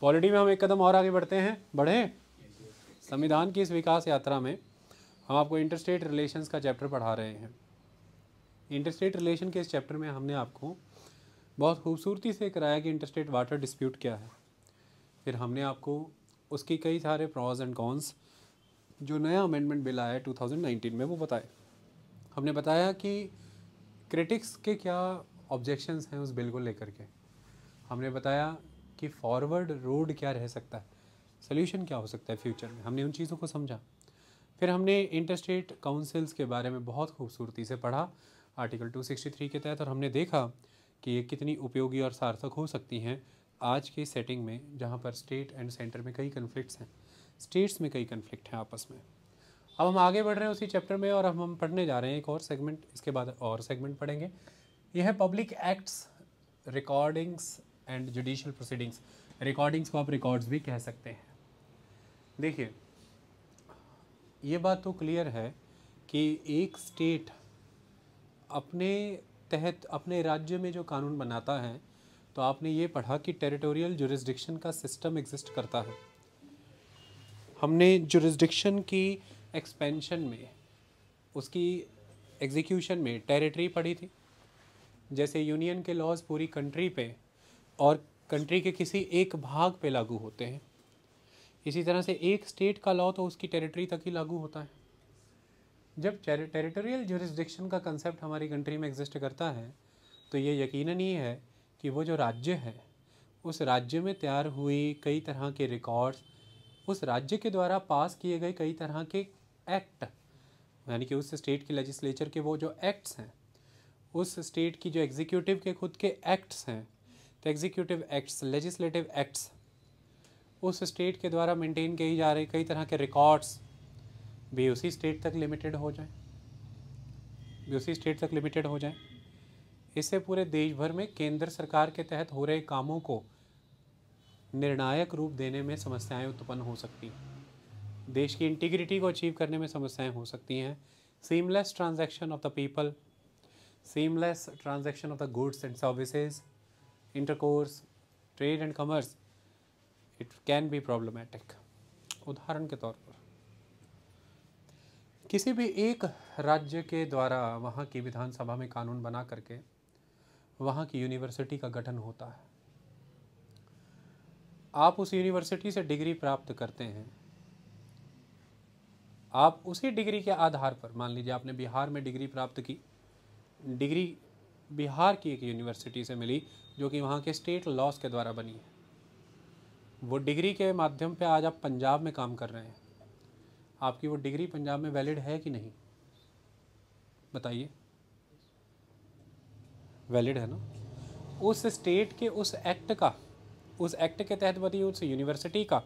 Polity में हम एक कदम और आगे बढ़ते हैं बढ़ें संविधान की इस विकास यात्रा में हम आपको इंटरस्टेट रिलेशंस का चैप्टर पढ़ा रहे हैं इंटरस्टेट रिलेशन के इस चैप्टर में हमने आपको बहुत खूबसूरती से कराया कि इंटरस्टेट वाटर डिस्प्यूट क्या है फिर हमने आपको उसकी कई सारे प्रॉज एंड कॉन्स जो नया अमेंडमेंट बिल आया है 2019 में वो बताए हमने बताया कि क्रिटिक्स के क्या ऑब्जेक्शंस हैं उस बिल को लेकर के हमने बताया कि फॉरवर्ड रोड क्या रह सकता है सोल्यूशन क्या हो सकता है फ्यूचर में हमने उन चीज़ों को समझा फिर हमने इंटरस्टेट काउंसिल्स के बारे में बहुत खूबसूरती से पढ़ा आर्टिकल 263 के तहत और हमने देखा कि ये कितनी उपयोगी और सार्थक हो सकती हैं आज के सेटिंग में जहाँ पर स्टेट एंड सेंटर में कई कन्फ्लिक्ट्स हैं स्टेट्स में कई कन्फ्लिक्ट हैं आपस में अब हम आगे बढ़ रहे हैं उसी चैप्टर में और हम हम पढ़ने जा रहे हैं एक और सेगमेंट इसके बाद और सेगमेंट पढ़ेंगे यह है public acts recordings and judicial proceedings recordings को आप रिकॉर्ड्स भी कह सकते हैं देखिए ये बात तो क्लियर है कि एक स्टेट अपने तहत अपने राज्य में जो कानून बनाता है तो आपने ये पढ़ा कि टेरिटोरियल जुरिस्डिक्शन का सिस्टम एग्जिस्ट करता है हमने जुरिस्डिक्शन की एक्सपेंशन में उसकी एग्जीक्यूशन में टेरिटरी पढ़ी थी जैसे यूनियन के लॉज पूरी कंट्री पे और कंट्री के किसी एक भाग पे लागू होते हैं इसी तरह से एक स्टेट का लॉ तो उसकी टेरिटरी तक ही लागू होता है जब टेरिटोरियल जुरिस्डिक्शन का कंसेप्ट हमारी कंट्री में एग्जिस्ट करता है तो ये यकीन ही है कि वो जो राज्य है उस राज्य में तैयार हुई कई तरह के रिकॉर्ड्स उस राज्य के द्वारा पास किए गए कई तरह के एक्ट यानी कि उस स्टेट के लेजिस्लेचर के वो जो एक्ट्स हैं उस स्टेट की जो एग्जीक्यूटिव के खुद के एक्ट्स हैं तो एग्जीक्यूटिव एक्ट्स लेजिस्लेटिव एक्ट्स उस स्टेट के द्वारा मेंटेन किए जा रहे कई तरह के रिकॉर्ड्स भी उसी स्टेट तक लिमिटेड हो जाए भी उसी स्टेट तक लिमिटेड हो जाए इससे पूरे देश भर में केंद्र सरकार के तहत हो रहे कामों को निर्णायक रूप देने में समस्याएं उत्पन्न हो सकती हैं देश की इंटीग्रिटी को अचीव करने में समस्याएं हो सकती हैं seamless transaction of the people seamless transaction of the goods and services intercourse trade and commerce it can be problematic उदाहरण के तौर पर किसी भी एक राज्य के द्वारा वहाँ की विधानसभा में कानून बना करके वहाँ की यूनिवर्सिटी का गठन होता है आप उस यूनिवर्सिटी से डिग्री प्राप्त करते हैं आप उसी डिग्री के आधार पर मान लीजिए आपने बिहार में डिग्री प्राप्त की डिग्री बिहार की एक यूनिवर्सिटी से मिली जो कि वहाँ के स्टेट लॉस के द्वारा बनी है वो डिग्री के माध्यम पे आज आप पंजाब में काम कर रहे हैं आपकी वो डिग्री पंजाब में वैलिड है कि नहीं बताइए वैलिड है ना उस स्टेट के उस एक्ट का उस एक्ट के तहत बनी उस यूनिवर्सिटी का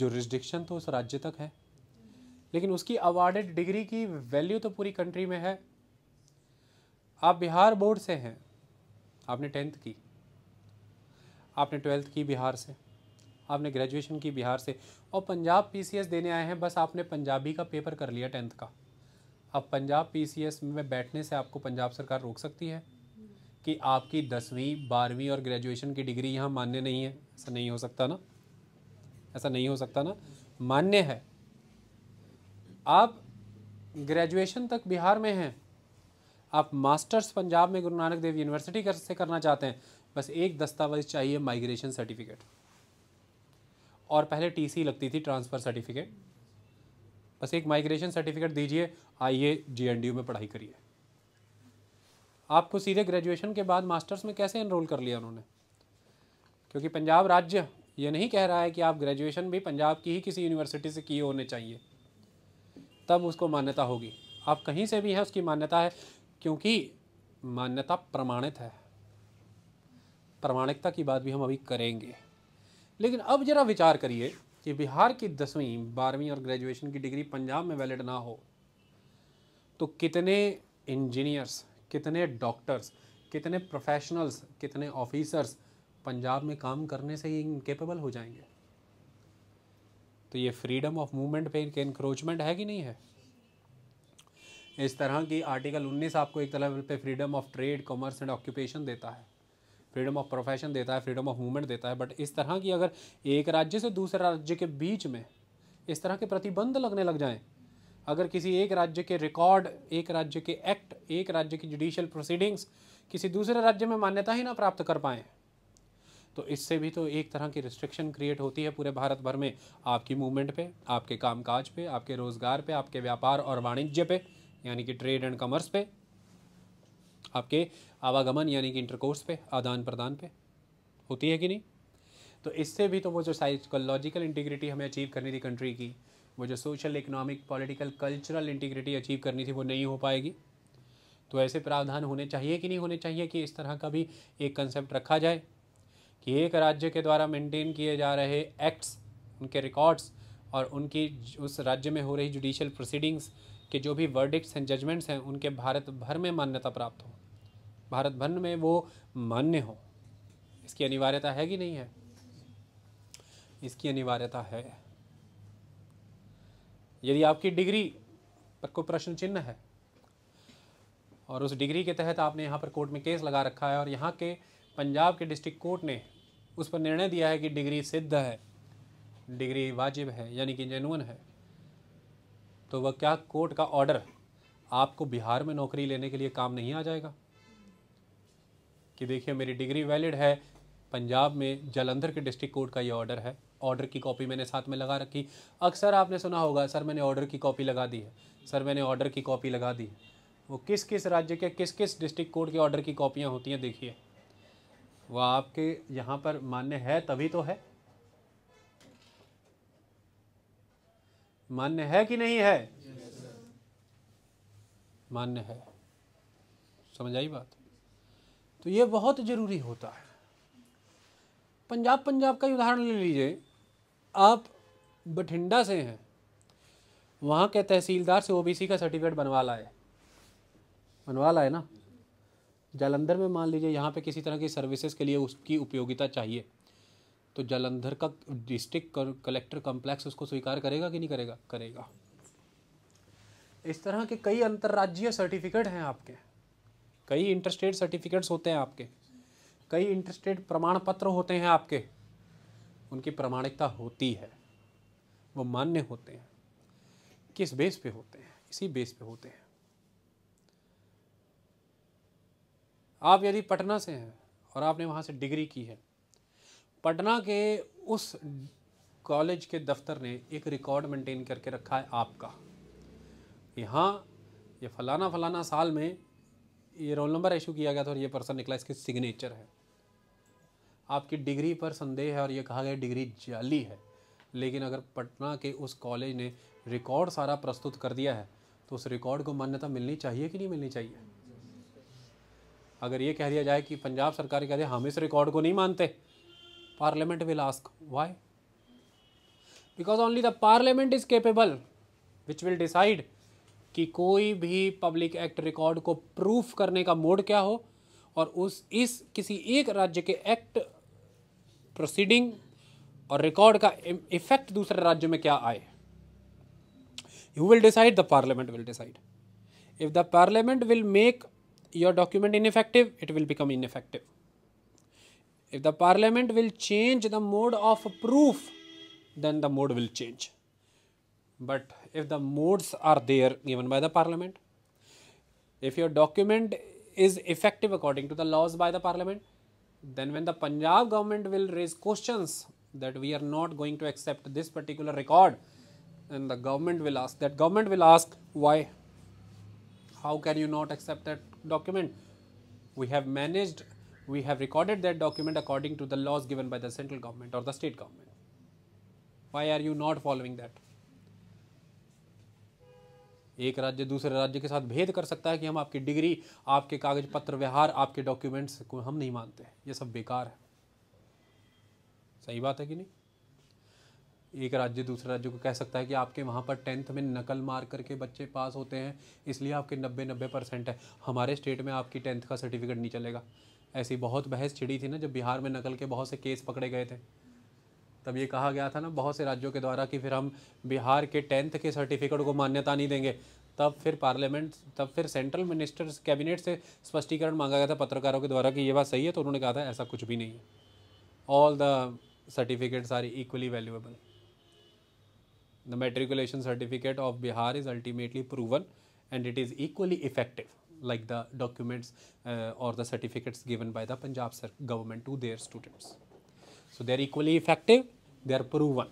जो रिस्ट्रिक्शन तो उस राज्य तक है लेकिन उसकी अवार्डेड डिग्री की वैल्यू तो पूरी कंट्री में है आप बिहार बोर्ड से हैं आपने टेंथ की आपने ट्वेल्थ की बिहार से आपने ग्रेजुएशन की बिहार से और पंजाब पीसीएस देने आए हैं बस आपने पंजाबी का पेपर कर लिया टेंथ का अब पंजाब पीसीएस में बैठने से आपको पंजाब सरकार रोक सकती है कि आपकी दसवीं बारहवीं और ग्रेजुएशन की डिग्री यहाँ मान्य नहीं है ऐसा नहीं हो सकता ना ऐसा नहीं हो सकता ना मान्य है आप ग्रेजुएशन तक बिहार में हैं आप मास्टर्स पंजाब में गुरु नानक देव यूनिवर्सिटी कर से करना चाहते हैं बस एक दस्तावेज चाहिए माइग्रेशन सर्टिफिकेट और पहले टीसी लगती थी ट्रांसफ़र सर्टिफिकेट बस एक माइग्रेशन सर्टिफिकेट दीजिए आइए जीएनडीयू में पढ़ाई करिए आपको सीधे ग्रेजुएशन के बाद मास्टर्स में कैसे इनरोल कर लिया उन्होंने क्योंकि पंजाब राज्य ये नहीं कह रहा है कि आप ग्रेजुएशन भी पंजाब की ही किसी यूनिवर्सिटी से किए होने चाहिए तब उसको मान्यता होगी आप कहीं से भी हैं उसकी मान्यता है क्योंकि मान्यता प्रमाणित है प्रमाणिकता की बात भी हम अभी करेंगे लेकिन अब ज़रा विचार करिए कि बिहार की दसवीं बारहवीं और ग्रेजुएशन की डिग्री पंजाब में वैलिड ना हो तो कितने इंजीनियर्स कितने डॉक्टर्स कितने प्रोफेशनल्स कितने ऑफिसर्स पंजाब में काम करने से ही इनकेपेबल हो जाएंगे तो ये फ्रीडम ऑफ मूवमेंट पे इनक्रोचमेंट है कि नहीं है इस तरह की आर्टिकल 19 आपको एक तरह पे freedom of trade commerce and occupation देता है फ्रीडम ऑफ प्रोफेशन देता है फ्रीडम ऑफ मूवमेंट देता है बट इस तरह की अगर एक राज्य से दूसरे राज्य के बीच में इस तरह के प्रतिबंध लगने लग जाएं अगर किसी एक राज्य के रिकॉर्ड एक राज्य के एक्ट एक राज्य की जुडिशियल प्रोसीडिंग्स किसी दूसरे राज्य में मान्यता ही ना प्राप्त कर पाएँ तो इससे भी तो एक तरह की रिस्ट्रिक्शन क्रिएट होती है पूरे भारत भर में आपकी मूवमेंट पे आपके कामकाज पे आपके रोज़गार पे आपके व्यापार और वाणिज्य पे यानी कि ट्रेड एंड कॉमर्स पे आपके आवागमन यानी कि इंटरकोर्स पे आदान प्रदान पे होती है कि नहीं तो इससे भी तो वो जो साइकोलॉजिकल इंटीग्रिटी हमें अचीव करनी थी कंट्री की वो जो social economic political cultural integrity achieve करनी थी वो नहीं हो पाएगी तो ऐसे प्रावधान होने चाहिए कि नहीं होने चाहिए कि इस तरह का भी एक कंसेप्ट रखा जाए कि एक राज्य के द्वारा मेंटेन किए जा रहे एक्ट्स उनके रिकॉर्ड्स और उनकी उस राज्य में हो रही जुडिशल प्रोसीडिंग्स कि जो भी वर्डिक्स हैं जजमेंट्स हैं उनके भारत भर में मान्यता प्राप्त हो भारत भर में वो मान्य हो इसकी अनिवार्यता है कि नहीं है इसकी अनिवार्यता है यदि आपकी डिग्री पर कोई प्रश्न चिन्ह है और उस डिग्री के तहत आपने यहाँ पर कोर्ट में केस लगा रखा है और यहाँ के पंजाब के डिस्ट्रिक्ट कोर्ट ने उस पर निर्णय दिया है कि डिग्री सिद्ध है डिग्री वाजिब है यानी कि जेनुअन है तो वह क्या कोर्ट का ऑर्डर आपको बिहार में नौकरी लेने के लिए काम नहीं आ जाएगा कि देखिए मेरी डिग्री वैलिड है पंजाब में जलंधर के डिस्ट्रिक्ट कोर्ट का ये ऑर्डर है ऑर्डर की कॉपी मैंने साथ में लगा रखी अक्सर आपने सुना होगा सर मैंने ऑर्डर की कॉपी लगा दी है सर मैंने ऑर्डर की कॉपी लगा दी है वो किस किस राज्य के किस किस डिस्ट्रिक्ट कोर्ट के ऑर्डर की कॉपियाँ होती हैं देखिए वह आपके यहाँ पर मान्य है तभी तो है मान्य है कि नहीं है मान्य है समझ आई बात तो ये बहुत ज़रूरी होता है पंजाब पंजाब का उदाहरण ले लीजिए आप बठिंडा से हैं वहाँ के तहसीलदार से ओबीसी का सर्टिफिकेट बनवा लाए बनवा लाए ना जालंधर में मान लीजिए यहाँ पे किसी तरह की सर्विसेज के लिए उसकी उपयोगिता चाहिए तो जलंधर का डिस्ट्रिक्ट कलेक्टर कॉम्प्लेक्स उसको स्वीकार करेगा कि नहीं करेगा करेगा इस तरह के कई अंतर्राज्यीय सर्टिफिकेट हैं आपके कई इंटरस्टेट सर्टिफिकेट्स होते हैं आपके कई इंटरस्टेट प्रमाण पत्र होते हैं आपके उनकी प्रमाणिकता होती है वो मान्य होते हैं किस बेस पे होते हैं इसी बेस पे होते हैं आप यदि पटना से हैं और आपने वहाँ से डिग्री की है पटना के उस कॉलेज के दफ्तर ने एक रिकॉर्ड मेंटेन करके रखा है आपका यहाँ ये फलाना फलाना साल में ये रोल नंबर इशू किया गया था और ये पर्सन निकला इसकी सिग्नेचर है आपकी डिग्री पर संदेह है और ये कहा गया डिग्री जाली है लेकिन अगर पटना के उस कॉलेज ने रिकॉर्ड सारा प्रस्तुत कर दिया है तो उस रिकॉर्ड को मान्यता मिलनी चाहिए कि नहीं मिलनी चाहिए अगर ये कह दिया जाए कि पंजाब सरकार कह दिया हम इस रिकॉर्ड को नहीं मानते Parliament will ask. Why? Because only the Parliament is capable, which will decide कि कोई भी पब्लिक एक्ट रिकॉर्ड को प्रूफ करने का मोड क्या हो और उस इस किसी एक राज्य के एक्ट प्रोसीडिंग और रिकॉर्ड का इफेक्ट दूसरे राज्य में क्या आए you will decide the parliament will decide if the parliament will make your document ineffective it will become ineffective If the parliament will change the mode of proof, then the mode will change. But if the modes are there given by the parliament, if your document is effective according to the laws by the parliament, then when the Punjab government will raise questions that we are not going to accept this particular record, then the government will ask, that government will ask why, how can you not accept that document? We have managed we have recorded that document according to the laws given by the central government or the state government. Why are you not following that? एक राज्य दूसरे राज्य के साथ भेद कर सकता है कि हम आपकी डिग्री आपके कागज पत्र व्यवहार आपके डॉक्यूमेंट्स को हम नहीं मानते ये सब बेकार है सही बात है कि नहीं एक राज्य दूसरे राज्य को कह सकता है कि आपके वहाँ पर टेंथ में नकल मार करके बच्चे पास होते हैं इसलिए आपके नब्बे नब्बे परसेंट है हमारे स्टेट में आपकी टेंथ का सर्टिफिकेट नहीं चलेगा ऐसी बहुत बहस छिड़ी थी ना जब बिहार में नकल के बहुत से केस पकड़े गए थे तब ये कहा गया था ना बहुत से राज्यों के द्वारा कि फिर हम बिहार के टेंथ के सर्टिफिकेट को मान्यता नहीं देंगे तब फिर पार्लियामेंट तब फिर सेंट्रल मिनिस्टर्स कैबिनेट से स्पष्टीकरण मांगा गया था पत्रकारों के द्वारा कि ये बात सही है तो उन्होंने कहा था ऐसा कुछ भी नहीं है all the certificates are equally valuable the matriculation certificate of Bihar is ultimately proven and it is equally effective like the documents uh, or the certificates given by the Punjab government to their students. So they are equally effective, they are proven.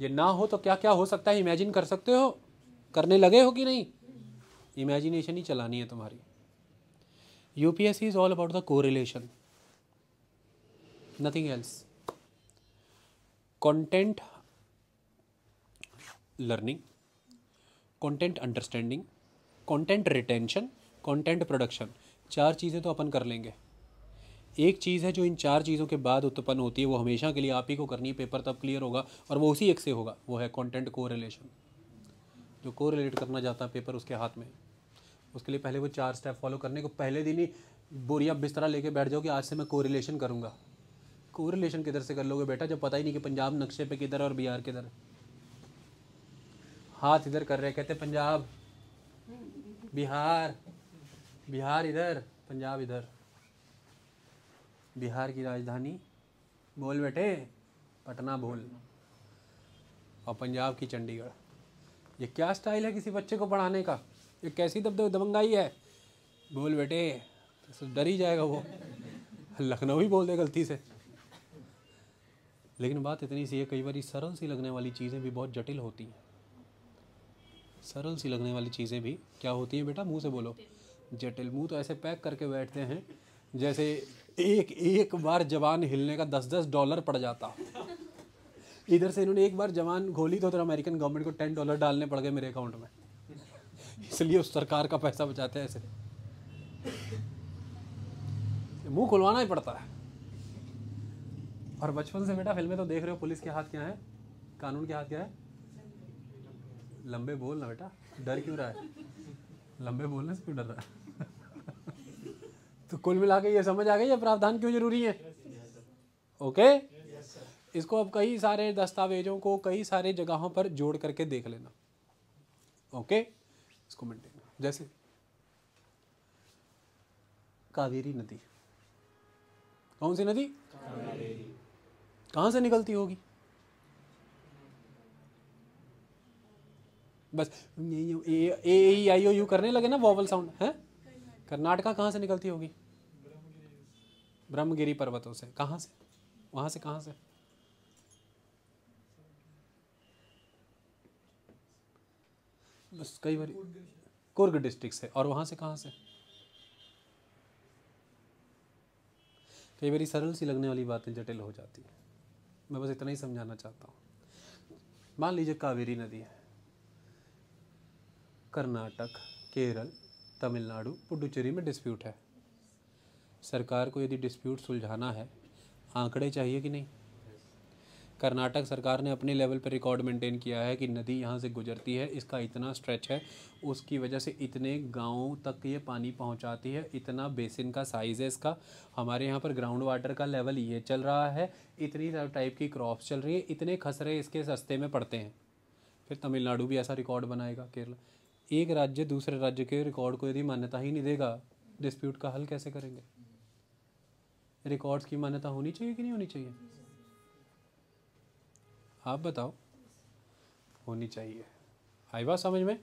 ये ना हो तो क्या क्या हो सकता है imagine कर सकते हो करने लगे हो कि नहीं इमेजिनेशन ही चलानी है तुम्हारी UPSC is all about the correlation nothing else content learning content understanding content retention content production चार चीज़ें तो अपन कर लेंगे एक चीज़ है जो इन चार चीज़ों के बाद उत्पन्न होती है वो हमेशा के लिए आप ही को करनी है पेपर तब क्लियर होगा और वो उसी एक से होगा वो है कंटेंट को जो को करना जाता है पेपर उसके हाथ में उसके लिए पहले वो चार स्टेप फॉलो करने को पहले दिन ही बोरिया बिस्तरा लेके बैठ जाओ कि आज से मैं कोरिलेशन करूँगा कोरिलेशन किधर से कर लोगे बेटा जब पता ही नहीं कि पंजाब नक्शे पे किधर और बिहार किधर हाथ इधर कर रहे कहते पंजाब बिहार बिहार इधर पंजाब इधर बिहार की राजधानी बोल बेटे पटना बोल और पंजाब की चंडीगढ़ ये क्या स्टाइल है किसी बच्चे को पढ़ाने का ये कैसी दब दबंगाई है बोल बेटे तो डर ही जाएगा वो लखनऊ ही बोल दे गलती से लेकिन बात इतनी सी है कई बार सरल सी लगने वाली चीज़ें भी बहुत जटिल होती हैं सरल सी लगने वाली चीज़ें भी क्या होती हैं बेटा मुंह से बोलो जटिल मुंह तो ऐसे पैक करके बैठते हैं जैसे एक एक बार जवान हिलने का दस दस डॉलर पड़ जाता इधर से इन्होंने एक बार जवान खोली तो उधर अमेरिकन गवर्नमेंट को टेन डॉलर डालने पड़ गए मेरे अकाउंट में इसलिए उस सरकार का पैसा बचाते हैं ऐसे मुंह खुलवाना ही पड़ता है और बचपन से बेटा फिल्में तो देख रहे हो पुलिस के हाथ क्या है कानून के हाथ क्या है लंबे बोल ना बेटा डर क्यों रहा है लंबे बोलने से क्यों डर रहा है तो कुल मिला के ये समझ आ गई ये प्रावधान क्यों जरूरी है ओके इसको अब कई सारे दस्तावेजों को कई सारे जगहों पर जोड़ करके देख लेना ओके okay? इसको मेंटेन जैसे कावेरी नदी कौन सी नदी कहाँ से निकलती होगी बस ए ए आई ओ यू करने लगे ना वॉवल साउंड है कर्नाटका कहाँ से निकलती होगी ब्रह्मगिरी पर्वतों से कहाँ से वहाँ से कहाँ से बस कई बार कुर्ग डिस्ट्रिक्ट से और वहाँ से कहाँ से कई बार सरल सी लगने वाली बातें जटिल हो जाती है मैं बस इतना ही समझाना चाहता हूँ मान लीजिए कावेरी नदी है कर्नाटक केरल तमिलनाडु पुडुचेरी में डिस्प्यूट है सरकार को यदि डिस्प्यूट सुलझाना है आंकड़े चाहिए कि नहीं कर्नाटक सरकार ने अपने लेवल पर रिकॉर्ड मेंटेन किया है कि नदी यहाँ से गुजरती है इसका इतना स्ट्रेच है उसकी वजह से इतने गाँव तक ये पानी पहुँचाती है इतना बेसिन का साइज़ है इसका हमारे यहाँ पर ग्राउंड वाटर का लेवल ये चल रहा है इतनी टाइप की क्रॉप्स चल रही है इतने खसरे इसके सस्ते में पड़ते हैं फिर तमिलनाडु भी ऐसा रिकॉर्ड बनाएगा केरला एक राज्य दूसरे राज्य के रिकॉर्ड को यदि मान्यता ही नहीं देगा डिस्प्यूट का हल कैसे करेंगे रिकॉर्ड्स की मान्यता होनी चाहिए कि नहीं होनी चाहिए आप बताओ होनी चाहिए आई बात समझ में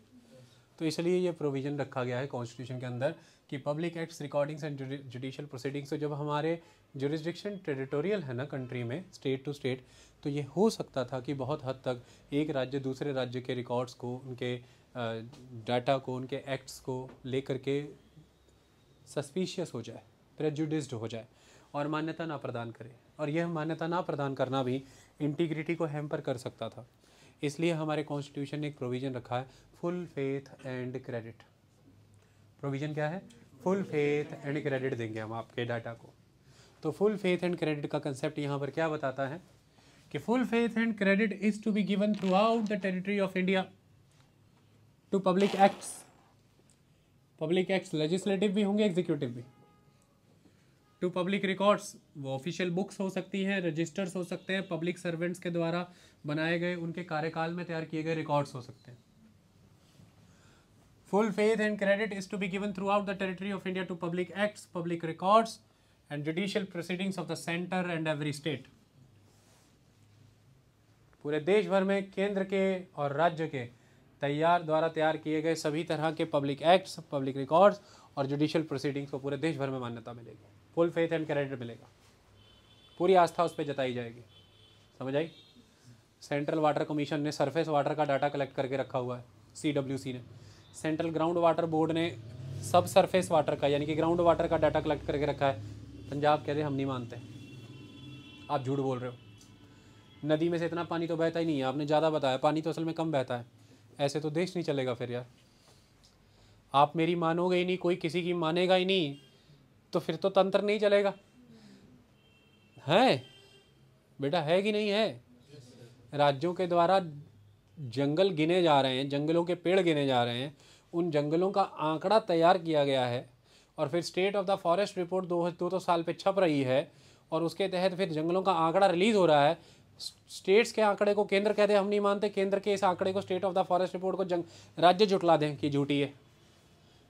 तो इसलिए ये प्रोविज़न रखा गया है कॉन्स्टिट्यूशन के अंदर कि public acts recordings and judicial proceedings तो जब हमारे जुरिस्डिक्शन टेरिटोरियल है ना कंट्री में स्टेट टू स्टेट तो ये हो सकता था कि बहुत हद तक एक राज्य दूसरे राज्य के रिकॉर्ड्स को उनके डाटा को उनके एक्ट्स को लेकर के सस्पिशियस हो जाए प्रेजुडिस्ड हो जाए और मान्यता ना प्रदान करे और यह मान्यता ना प्रदान करना भी इंटीग्रिटी को हैम्पर कर सकता था इसलिए हमारे कॉन्स्टिट्यूशन ने एक प्रोविज़न रखा है full faith and credit provision क्या है फुल फेथ एंड क्रेडिट देंगे हम आपके डाटा को तो फुल फेथ एंड क्रेडिट का कंसेप्ट यहाँ पर क्या बताता है कि full faith and credit is to be given throughout the territory of India to public acts public acts legislative भी होंगे एग्जीक्यूटिव भी टू पब्लिक रिकॉर्ड्स वो ऑफिशियल बुक्स हो सकती हैं रजिस्टर्स हो सकते हैं पब्लिक सर्वेंट्स के द्वारा बनाए गए उनके कार्यकाल में तैयार किए गए रिकॉर्ड्स हो सकते हैं full faith and credit is to be given throughout the territory of India to public acts public records and judicial proceedings of the centre and every state पूरे देश भर में केंद्र के और राज्य के तैयार द्वारा तैयार किए गए सभी तरह के पब्लिक एक्ट्स पब्लिक रिकॉर्ड्स और जुडिशियल प्रोसीडिंग्स को पूरे देश भर में मान्यता मिलेगी फुल फेथ एंड क्रेडिट मिलेगा पूरी आस्था उस पर जताई जाएगी समझ आई सेंट्रल वाटर कमीशन ने सरफेस वाटर का डाटा कलेक्ट करके रखा हुआ है सी डब्ल्यू सी ने सेंट्रल ग्राउंड वाटर बोर्ड ने सब सरफेस वाटर का यानी कि ग्राउंड वाटर का डाटा कलेक्ट करके रखा है पंजाब कह रहे हम नहीं मानते आप झूठ बोल रहे हो नदी में से इतना पानी तो बहता ही नहीं है आपने ज़्यादा बताया पानी तो असल में कम बहता है ऐसे तो देश नहीं चलेगा फिर यार आप मेरी मानोगे ही नहीं कोई किसी की मानेगा ही नहीं तो फिर तो तंत्र नहीं चलेगा है बेटा है कि नहीं है राज्यों के द्वारा जंगल गिने जा रहे हैं जंगलों के पेड़ गिने जा रहे हैं उन जंगलों का आंकड़ा तैयार किया गया है और फिर state of the forest report दो दो तो साल पे छप रही है और उसके तहत फिर जंगलों का आंकड़ा रिलीज़ हो रहा है स्टेट्स के आंकड़े को केंद्र कहते हम नहीं मानते केंद्र के इस आंकड़े को state of the forest report को जंग राज्य जुटला दें कि झूठी है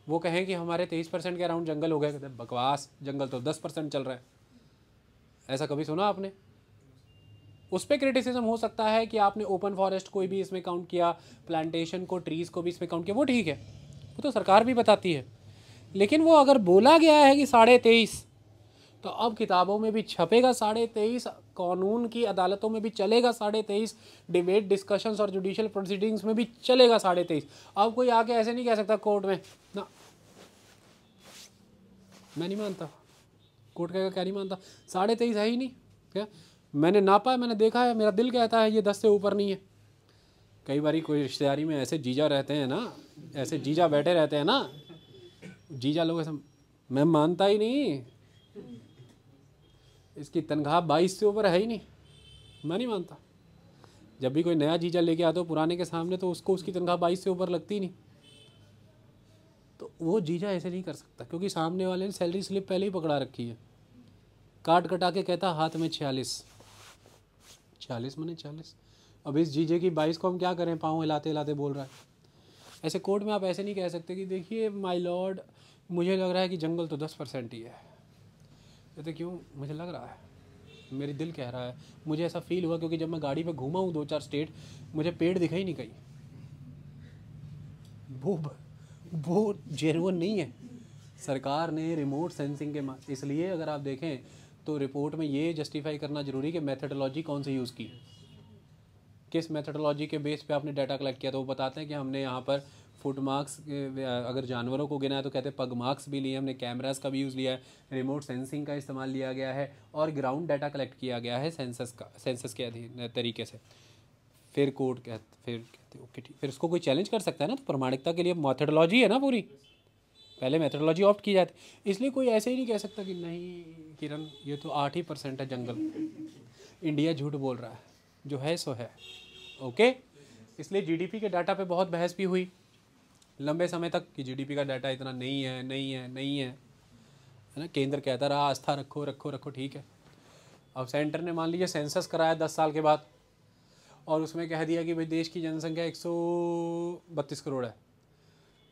वो कहें कि हमारे तेईस परसेंट के अराउंड जंगल हो गए कहते बकवास जंगल तो दस परसेंट चल रहा है ऐसा कभी सुना आपने उस पर क्रिटिसिज्म हो सकता है कि आपने ओपन फॉरेस्ट को भी इसमें काउंट किया प्लांटेशन को ट्रीज़ को भी इसमें काउंट किया वो ठीक है वो तो सरकार भी बताती है लेकिन वो अगर बोला गया है कि साढ़े तेईस तो अब किताबों में भी छपेगा साढ़े तेईस कानून की अदालतों में भी चलेगा साढ़े तेईस डिबेट डिस्कशंस और जुडिशल प्रोसीडिंग्स में भी चलेगा साढ़े तेईस अब कोई आके ऐसे नहीं कह सकता कोर्ट में ना मैं नहीं मानता कोर्ट कहेगा क्या नहीं मानता साढ़े तेईस है ही नहीं क्या मैंने नापा है मैंने देखा है मेरा दिल कहता है ये दस से ऊपर नहीं है कई बार कोई रिश्तेदारी में ऐसे जीजा रहते हैं ना ऐसे जीजा बैठे रहते हैं ना जीजा लोग ऐसे मैं मानता ही नहीं इसकी तनख्वाह बाईस से ऊपर है ही नहीं मैं नहीं मानता जब भी कोई नया जीजा लेके आता हो पुराने के सामने तो उसको उसकी तनख्वाह बाईस से ऊपर लगती नहीं तो वो जीजा ऐसे नहीं कर सकता क्योंकि सामने वाले ने सैलरी स्लिप पहले ही पकड़ा रखी है काट कटा के कहता हाथ में छियालीस छियालीस मैंने छियालीस अब इस जीजे की बाईस को हम क्या करें पाँव हिलाते हिलाते बोल रहा है ऐसे कोर्ट में आप ऐसे नहीं कह सकते कि देखिए माई लॉर्ड मुझे लग रहा है कि जंगल तो दस परसेंट ही है कहते तो तो क्यों मुझे लग रहा है मेरे दिल कह रहा है मुझे ऐसा फील हुआ क्योंकि जब मैं गाड़ी पे घूमा हूँ दो चार स्टेट मुझे पेड़ दिखाई नहीं कहीं वो वो जेनवन नहीं है सरकार ने रिमोट सेंसिंग के इसलिए अगर आप देखें तो रिपोर्ट में ये जस्टिफाई करना जरूरी कि मेथडोलॉजी कौन सी यूज़ की किस मेथडोलॉजी के बेस पे आपने डाटा कलेक्ट किया तो वो बताते हैं कि हमने यहाँ पर फुट मार्क्स अगर जानवरों को गिना है तो कहते हैं पग मार्क्स भी लिए हमने कैमराज का भी यूज़ लिया है रिमोट सेंसिंग का इस्तेमाल लिया गया है और ग्राउंड डाटा कलेक्ट किया गया है सेंसस का सेंसस के अधीन तरीके से फिर कोर्ट कहते फिर कहते ओके ठीक फिर उसको कोई चैलेंज कर सकता है ना तो प्रमाणिकता के लिए मैथडोलॉजी है ना पूरी पहले मैथडोलॉजी ऑप्ट की जाती इसलिए कोई ऐसे ही नहीं कह सकता कि नहीं किरण ये तो आठ ही परसेंट है जंगल इंडिया झूठ बोल रहा है जो है सो है ओके इसलिए जीडीपी के डाटा पे बहुत बहस भी हुई लंबे समय तक कि जीडीपी का डाटा इतना नहीं है नहीं है नहीं है है ना केंद्र कहता रहा आस्था रखो रखो रखो ठीक है अब सेंटर ने मान लीजिए सेंसस कराया दस साल के बाद और उसमें कह दिया कि भाई देश की जनसंख्या एक सौ बत्तीस करोड़ है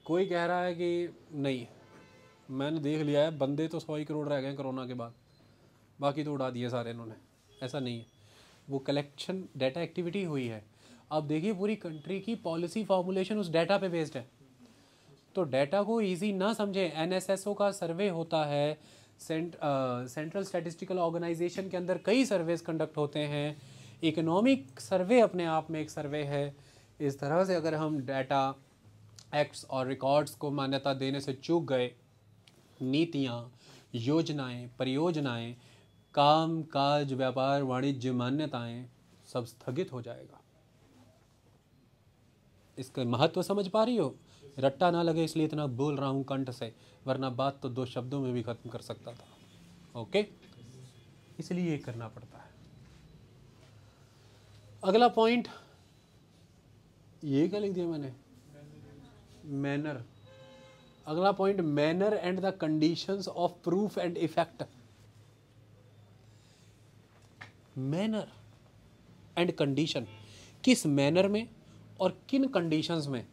कोई कह रहा है कि नहीं मैंने देख लिया है बंदे तो सौ ही करोड़ रह गए कोरोना के बाद बाकी तो उड़ा दिए सारे इन्होंने ऐसा नहीं है वो कलेक्शन डाटा एक्टिविटी हुई है अब देखिए पूरी कंट्री की पॉलिसी फॉर्मुलेशन उस डाटा पे बेस्ड है तो डाटा को ईजी ना समझें एन का सर्वे होता है सेंट्रल स्टैटिस्टिकल ऑर्गेनाइजेशन के अंदर कई सर्वेस कंडक्ट होते हैं इकोनॉमिक सर्वे अपने आप में एक सर्वे है इस तरह से अगर हम डाटा एक्ट्स और रिकॉर्ड्स को मान्यता देने से चूक गए नीतियाँ योजनाएँ परियोजनाएँ काम काज व्यापार वाणिज्य मान्यताएं सब स्थगित हो जाएगा इसका महत्व समझ पा रही हो रट्टा ना लगे इसलिए इतना बोल रहा हूँ कंठ से वरना बात तो दो शब्दों में भी ख़त्म कर सकता था ओके इसलिए ये करना पड़ता है अगला पॉइंट ये क्या लिख दिया मैंने मैनर अगला point manner and the conditions of proof and effect manner and condition किस मैनर में और किन कंडीशंस में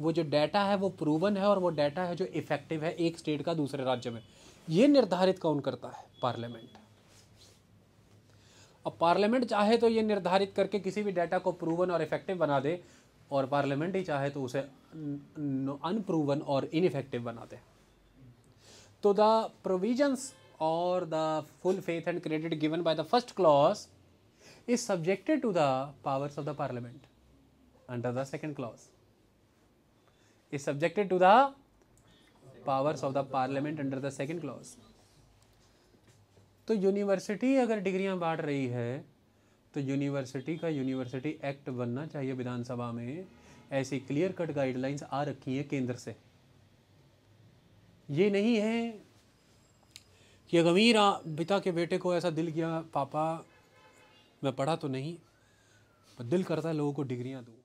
वो जो डाटा है वो प्रूवन है और वो डाटा है जो इफेक्टिव है एक स्टेट का दूसरे राज्य में ये निर्धारित कौन करता है पार्लियामेंट अब पार्लियामेंट चाहे तो ये निर्धारित करके किसी भी डाटा को प्रूवन और इफेक्टिव बना दे और पार्लियामेंट ही चाहे तो उसे अनप्रूवन और इनइफेक्टिव बना दे तो द प्रोविजंस और the full faith and credit given by the first clause is subjected to the powers of the parliament under the second clause is subjected to the powers of the parliament under the second clause तो university अगर डिग्रियां बांट रही है तो university का university act बनना चाहिए विधानसभा में ऐसी क्लियर कट गाइडलाइंस आ रखी हैं केंद्र से ये नहीं है कि एक अमीर पिता के बेटे को ऐसा दिल किया पापा मैं पढ़ा तो नहीं पर दिल करता है लोगों को डिग्रियां दो